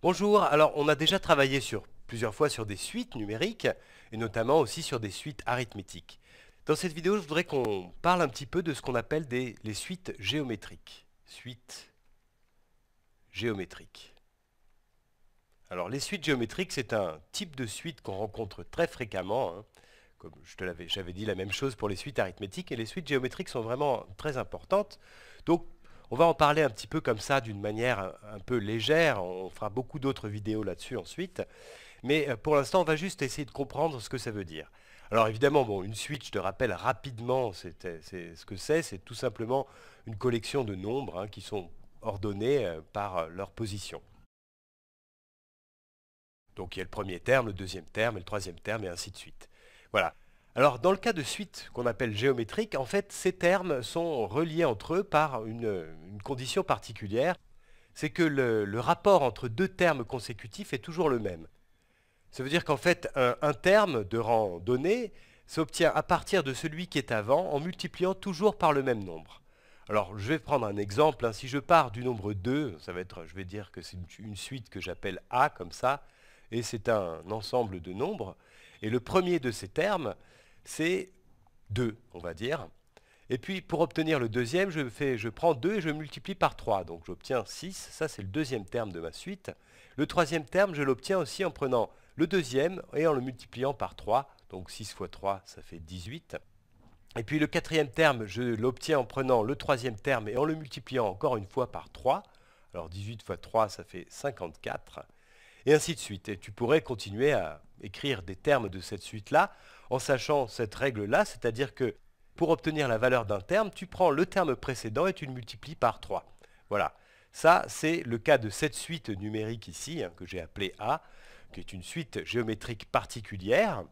Bonjour, alors on a déjà travaillé sur, plusieurs fois sur des suites numériques et notamment aussi sur des suites arithmétiques. Dans cette vidéo, je voudrais qu'on parle un petit peu de ce qu'on appelle les suites géométriques. Suites géométriques. Alors les suites géométriques, c'est un type de suite qu'on rencontre très fréquemment. Hein. Comme je te l'avais, j'avais dit la même chose pour les suites arithmétiques et les suites géométriques sont vraiment très importantes. Donc on va en parler un petit peu comme ça, d'une manière un, peu légère. On fera beaucoup d'autres vidéos là-dessus ensuite. Mais euh, pour l'instant, on va juste essayer de comprendre ce que ça veut dire. Alors évidemment, une switch je te rappelle rapidement ce que c'est. C'est tout simplement une collection de nombres hein, qui sont ordonnés euh, par euh, leur position. Donc il y a le premier terme, le deuxième terme, le troisième terme, et ainsi de suite. Voilà. Alors dans le cas de suite qu'on appelle géométrique, en fait ces termes sont reliés entre eux par une, condition particulière, c'est que le, rapport entre deux termes consécutifs est toujours le même. Ça veut dire qu'en fait un, terme de rang donné s'obtient à partir de celui qui est avant en multipliant toujours par le même nombre. Alors, je vais prendre un exemple. Hein. Si je pars du nombre 2, ça va être, je vais dire que c'est une suite que j'appelle A, comme ça, et c'est un ensemble de nombres. Et le premier de ces termes, c'est 2, on va dire. Et puis pour obtenir le deuxième, je, je prends 2 et je multiplie par 3. Donc j'obtiens 6, ça c'est le deuxième terme de ma suite. Le troisième terme, je l'obtiens aussi en prenant le deuxième et en le multipliant par 3. Donc 6 fois 3, ça fait 18. Et puis le quatrième terme, je l'obtiens en prenant le troisième terme et en le multipliant encore une fois par 3. Alors 18 fois 3, ça fait 54 et ainsi de suite. Et tu pourrais continuer à écrire des termes de cette suite-là en sachant cette règle-là, c'est-à-dire que pour obtenir la valeur d'un terme, tu prends le terme précédent et tu le multiplies par 3. Voilà. Ça, c'est le cas de cette suite numérique ici, hein, que j'ai appelée A, qui est une suite géométrique particulière.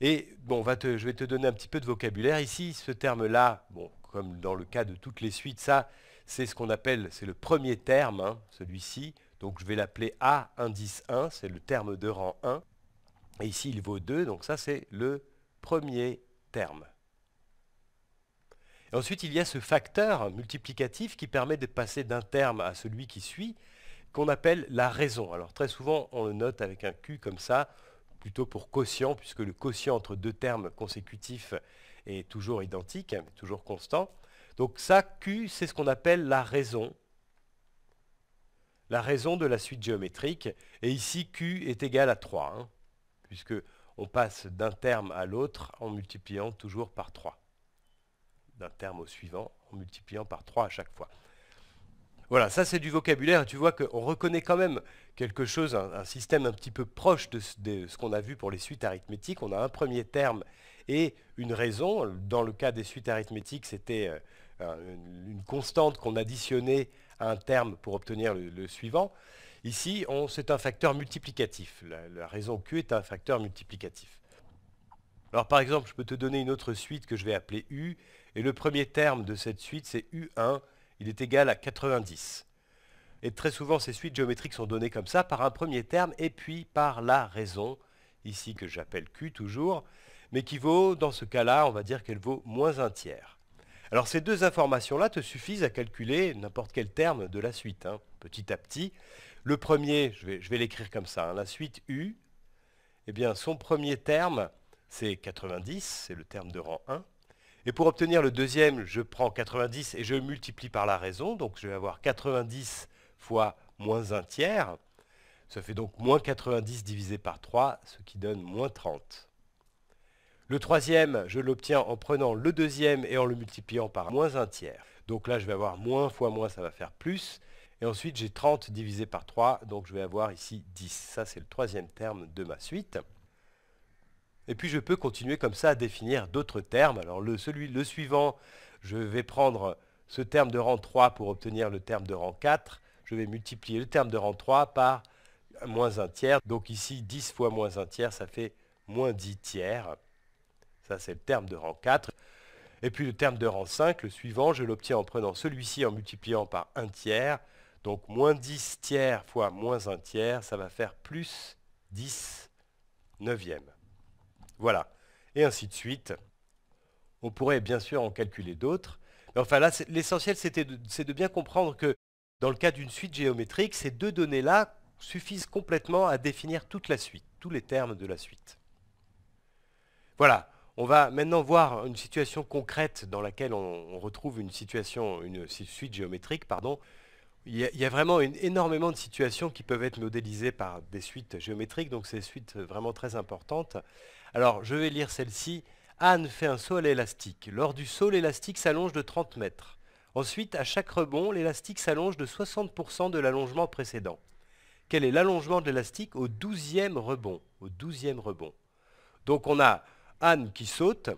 Et bon, je vais te donner un petit peu de vocabulaire. Ici, ce terme-là, bon, comme dans le cas de toutes les suites, ça, c'est ce qu'on appelle, c'est le premier terme, hein, celui-ci, donc je vais l'appeler A indice 1, c'est le terme de rang 1. Et ici, il vaut 2, donc ça, c'est le premier terme. ensuite, il y a ce facteur multiplicatif qui permet de passer d'un terme à celui qui suit, qu'on appelle la raison. Alors très souvent, on le note avec un Q comme ça, plutôt pour quotient, puisque le quotient entre deux termes consécutifs est toujours identique, toujours constant. Donc ça, Q, c'est ce qu'on appelle la raison la raison de la suite géométrique. Et ici, Q est égal à 3, puisqu'on hein, puisque on passe d'un terme à l'autre en multipliant toujours par 3. D'un terme au suivant en multipliant par 3 à chaque fois. Voilà, ça c'est du vocabulaire. Tu vois qu'on reconnaît quand même quelque chose, un, système un petit peu proche de ce qu'on a vu pour les suites arithmétiques. On a un premier terme et une raison. Dans le cas des suites arithmétiques, c'était euh, une constante qu'on additionnait un terme pour obtenir le, suivant. Ici, c'est un facteur multiplicatif. La, raison Q est un facteur multiplicatif. Alors par exemple, je peux te donner une autre suite que je vais appeler U, et le premier terme de cette suite, c'est U1, il est égal à 90. Et très souvent, ces suites géométriques sont données comme ça, par un premier terme, et puis par la raison, ici que j'appelle Q toujours, mais qui vaut, dans ce cas-là, on va dire qu'elle vaut moins un tiers. Alors ces deux informations-là te suffisent à calculer n'importe quel terme de la suite, hein. petit à petit. Le premier, je vais, l'écrire comme ça, hein. la suite U, eh bien son premier terme, c'est 90, c'est le terme de rang 1. Et pour obtenir le deuxième, je prends 90 et je multiplie par la raison, donc je vais avoir 90 fois moins 1 tiers. Ça fait donc moins 90 divisé par 3, ce qui donne moins 30. Le troisième, je l'obtiens en prenant le deuxième et en le multipliant par moins un tiers. Donc là, je vais avoir moins fois moins, ça va faire plus. Et ensuite, j'ai 30 divisé par 3, donc je vais avoir ici 10. Ça, c'est le troisième terme de ma suite. Et puis, je peux continuer comme ça à définir d'autres termes. Alors, le, celui, le suivant, je vais prendre ce terme de rang 3 pour obtenir le terme de rang 4. Je vais multiplier le terme de rang 3 par moins un tiers. Donc ici, 10 fois moins un tiers, ça fait moins 10 tiers. Ça, c'est le terme de rang 4. Et puis le terme de rang 5, le suivant, je l'obtiens en prenant celui-ci en multipliant par 1 tiers. Donc moins 10 tiers fois moins 1 tiers, ça va faire plus 10 neuvième. Voilà. Et ainsi de suite. On pourrait bien sûr en calculer d'autres. Mais enfin là, l'essentiel, c'est de bien comprendre que dans le cas d'une suite géométrique, ces deux données-là suffisent complètement à définir toute la suite, tous les termes de la suite. Voilà, on va maintenant voir une situation concrète dans laquelle on, retrouve une situation, une suite géométrique, pardon. Il y a, vraiment énormément de situations qui peuvent être modélisées par des suites géométriques, donc c'est des suites vraiment très importantes. Alors, je vais lire celle-ci. Anne fait un saut à l'élastique. Lors du saut, l'élastique s'allonge de 30 mètres. Ensuite, à chaque rebond, l'élastique s'allonge de 60% de l'allongement précédent. Quel est l'allongement de l'élastique au 12e rebond Au 12e rebond. Donc on a Anne qui saute.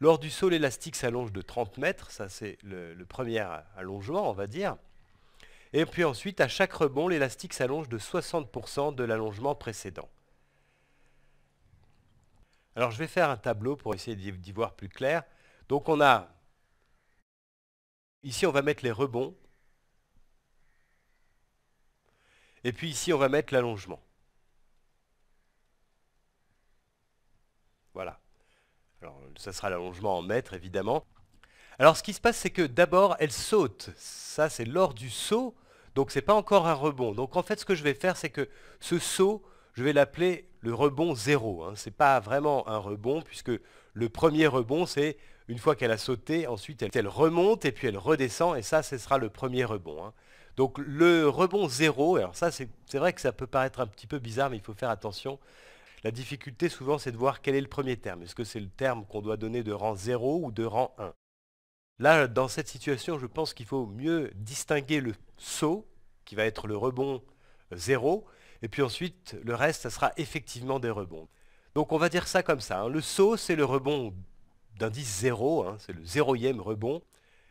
Lors du saut, l'élastique s'allonge de 30 mètres. Ça, c'est le, le, premier allongement, on va dire. Et puis ensuite, à chaque rebond, l'élastique s'allonge de 60% de l'allongement précédent. Alors, je vais faire un tableau pour essayer d'y voir plus clair. Donc, on a... Ici, on va mettre les rebonds. Et puis ici, on va mettre l'allongement. Voilà. Alors, ça sera l'allongement en mètres, évidemment. Alors, ce qui se passe, c'est que d'abord, elle saute. Ça, c'est lors du saut. Donc, c'est pas encore un rebond. Donc, en fait, ce que je vais faire, c'est que ce saut, je vais l'appeler le rebond zéro. Hein. Ce n'est pas vraiment un rebond, puisque le premier rebond, c'est une fois qu'elle a sauté, ensuite elle, remonte et puis elle redescend, et ça, ce sera le premier rebond. Hein. Donc le rebond zéro, alors ça, c'est vrai que ça peut paraître un petit peu bizarre, mais il faut faire attention. La difficulté souvent c'est de voir quel est le premier terme. Est-ce que c'est le terme qu'on doit donner de rang 0 ou de rang 1 Là, dans cette situation, je pense qu'il faut mieux distinguer le saut, qui va être le rebond 0, euh, et puis ensuite le reste, ça sera effectivement des rebonds. Donc on va dire ça comme ça. Hein. Le saut, c'est le rebond d'indice 0, hein, c'est le zéroième rebond.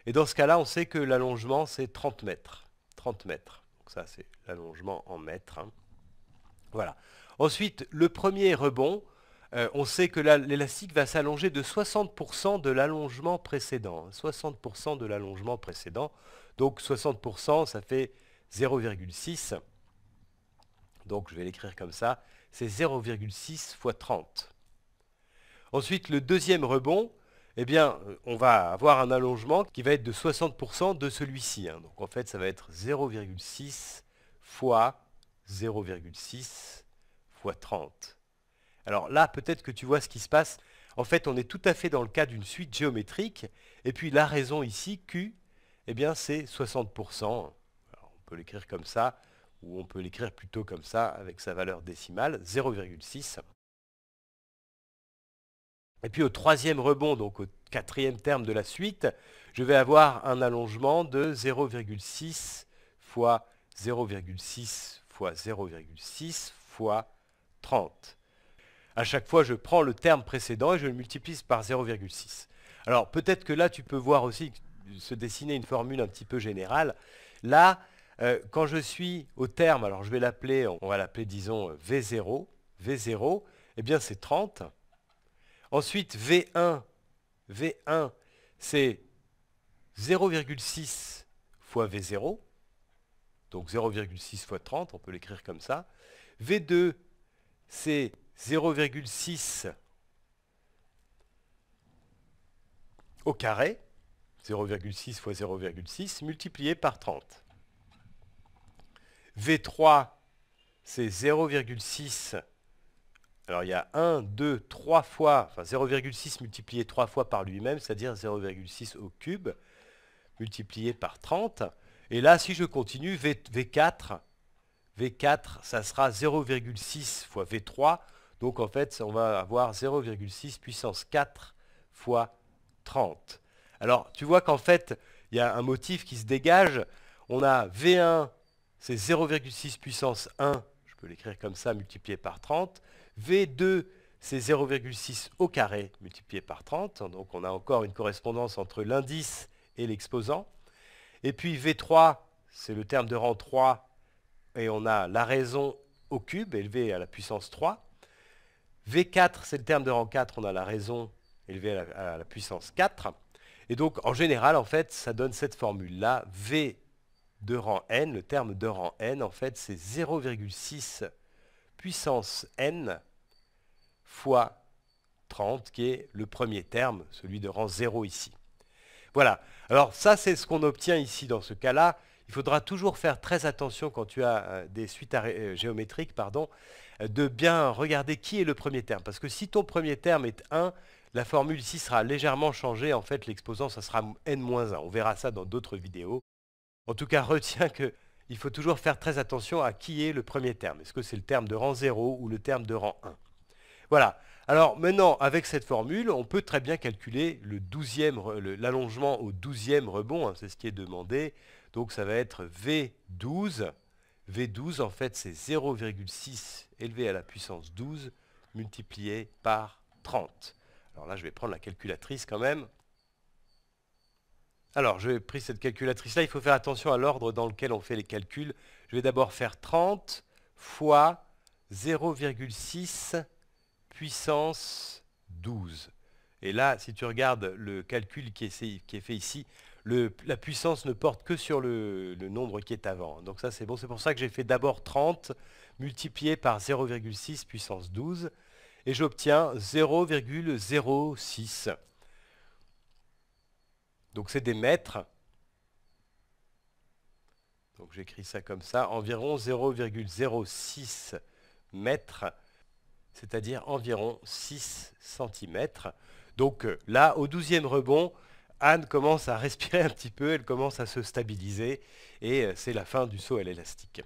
Et dans ce cas-là, on sait que l'allongement, c'est 30 mètres. 30 mètres. Donc ça, c'est l'allongement en mètres. Hein. Voilà. Ensuite, le premier rebond, euh, on sait que l'élastique va s'allonger de 60% de l'allongement précédent. 60% de l'allongement précédent. Donc 60%, ça fait 0,6. Donc je vais l'écrire comme ça. C'est 0,6 fois 30. Ensuite, le deuxième rebond, eh bien, on va avoir un allongement qui va être de 60% de celui-ci. Hein. Donc en fait, ça va être 0,6 fois 0,6 30. Alors là, peut-être que tu vois ce qui se passe. En fait, on est tout à fait dans le cas d'une suite géométrique. Et puis la raison ici, Q, eh bien c'est 60%. on peut l'écrire comme ça, ou on peut l'écrire plutôt comme ça, avec sa valeur décimale, 0,6. Et puis au troisième rebond, donc au quatrième terme de la suite, je vais avoir un allongement de 0,6 fois 0,6 fois 0,6 fois 30. À chaque fois, je prends le terme précédent et je le multiplie par 0,6. Alors peut-être que là, tu peux voir aussi se dessiner une formule un petit peu générale. Là, euh, quand je suis au terme, alors je vais l'appeler, on va l'appeler disons V0, V0, eh bien c'est 30. Ensuite, V1, V1, c'est 0,6 fois V0, donc 0,6 fois 30, on peut l'écrire comme ça. V2, c'est 0,6 au carré, 0,6 fois 0,6, multiplié par 30. V3, c'est 0,6. Alors il y a 1, 2, 3 fois, enfin 0,6 multiplié 3 fois par lui-même, c'est-à-dire 0,6 au cube, multiplié par 30. Et là, si je continue, v, V4, V4, ça sera 0,6 fois V3. Donc en fait, on va avoir 0,6 puissance 4 fois 30. Alors tu vois qu'en fait, il y a un motif qui se dégage. On a V1, c'est 0,6 puissance 1, je peux l'écrire comme ça, multiplié par 30. V2, c'est 0,6 au carré multiplié par 30. Donc on a encore une correspondance entre l'indice et l'exposant. Et puis V3, c'est le terme de rang 3 et on a la raison au cube élevée à la puissance 3. V4, c'est le terme de rang 4, on a la raison élevée à la, à la puissance 4. Et donc, en général, en fait, ça donne cette formule-là, V de rang n, le terme de rang n, en fait, c'est 0,6 puissance n fois 30, qui est le premier terme, celui de rang 0 ici. Voilà. Alors ça, c'est ce qu'on obtient ici dans ce cas-là. Il faudra toujours faire très attention quand tu as euh, des suites euh, géométriques, pardon, euh, de bien regarder qui est le premier terme. Parce que si ton premier terme est 1, la formule ici sera légèrement changée. En fait, l'exposant, ça sera n-1. On verra ça dans d'autres vidéos. En tout cas, retiens que il faut toujours faire très attention à qui est le premier terme. Est-ce que c'est le terme de rang 0 ou le terme de rang 1 Voilà. Alors maintenant, avec cette formule, on peut très bien calculer l'allongement au douzième rebond. Hein, c'est ce qui est demandé. Donc ça va être V12. V12, en fait, c'est 0,6 élevé à la puissance 12 multiplié par 30. Alors là, je vais prendre la calculatrice quand même. Alors, j'ai pris cette calculatrice-là. Il faut faire attention à l'ordre dans lequel on fait les calculs. Je vais d'abord faire 30 fois 0,6 puissance 12. Et là, si tu regardes le calcul qui est fait ici, la puissance ne porte que sur le, nombre qui est avant. Donc ça c'est bon, c'est pour ça que j'ai fait d'abord 30 multiplié par 0,6 puissance 12 et j'obtiens 0,06. Donc c'est des mètres. Donc j'écris ça comme ça, environ 0,06 mètres, c'est-à-dire environ 6 cm. Donc euh, là, au douzième rebond, Anne commence à respirer un petit peu, elle commence à se stabiliser et euh, c'est la fin du saut à l'élastique.